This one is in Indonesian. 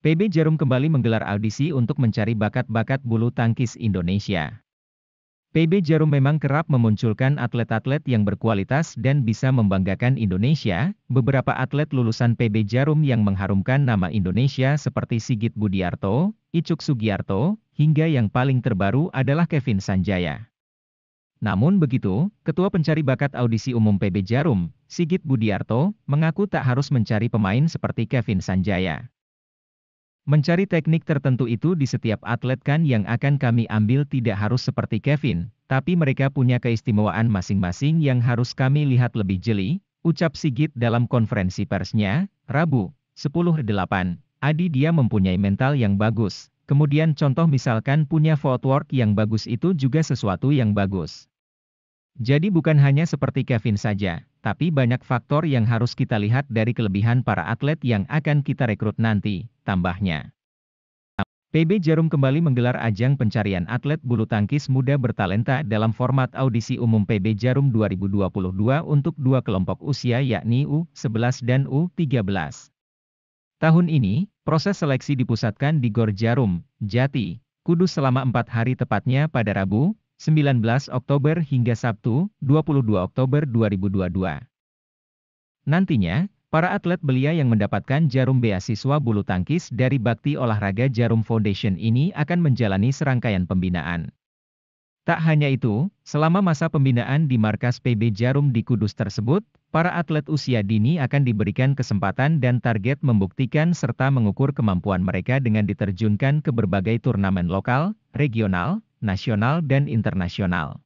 PB Jarum kembali menggelar audisi untuk mencari bakat-bakat bulu tangkis Indonesia. PB Jarum memang kerap memunculkan atlet-atlet yang berkualitas dan bisa membanggakan Indonesia. Beberapa atlet lulusan PB Jarum yang mengharumkan nama Indonesia seperti Sigit Budiarto, Icuk Sugiarto, hingga yang paling terbaru adalah Kevin Sanjaya. Namun begitu, Ketua Pencari Bakat Audisi Umum PB Jarum, Sigit Budiarto, mengaku tak harus mencari pemain seperti Kevin Sanjaya. Mencari teknik tertentu itu di setiap atlet kan yang akan kami ambil tidak harus seperti Kevin, tapi mereka punya keistimewaan masing-masing yang harus kami lihat lebih jeli, ucap Sigit dalam konferensi persnya, Rabu, 10.08. Adi dia mempunyai mental yang bagus, kemudian contoh misalkan punya footwork yang bagus itu juga sesuatu yang bagus. Jadi bukan hanya seperti Kevin saja, tapi banyak faktor yang harus kita lihat dari kelebihan para atlet yang akan kita rekrut nanti, tambahnya. PB Jarum kembali menggelar ajang pencarian atlet bulu tangkis muda bertalenta dalam format audisi umum PB Jarum 2022 untuk dua kelompok usia yakni U11 dan U13. Tahun ini, proses seleksi dipusatkan di Gor Jarum, Jati, Kudus selama empat hari tepatnya pada Rabu, 19 Oktober hingga Sabtu, 22 Oktober 2022. Nantinya, para atlet belia yang mendapatkan jarum beasiswa bulu tangkis dari Bakti Olahraga Jarum Foundation ini akan menjalani serangkaian pembinaan. Tak hanya itu, selama masa pembinaan di markas PB Jarum di Kudus tersebut, para atlet usia dini akan diberikan kesempatan dan target membuktikan serta mengukur kemampuan mereka dengan diterjunkan ke berbagai turnamen lokal, regional, nasional dan internasional.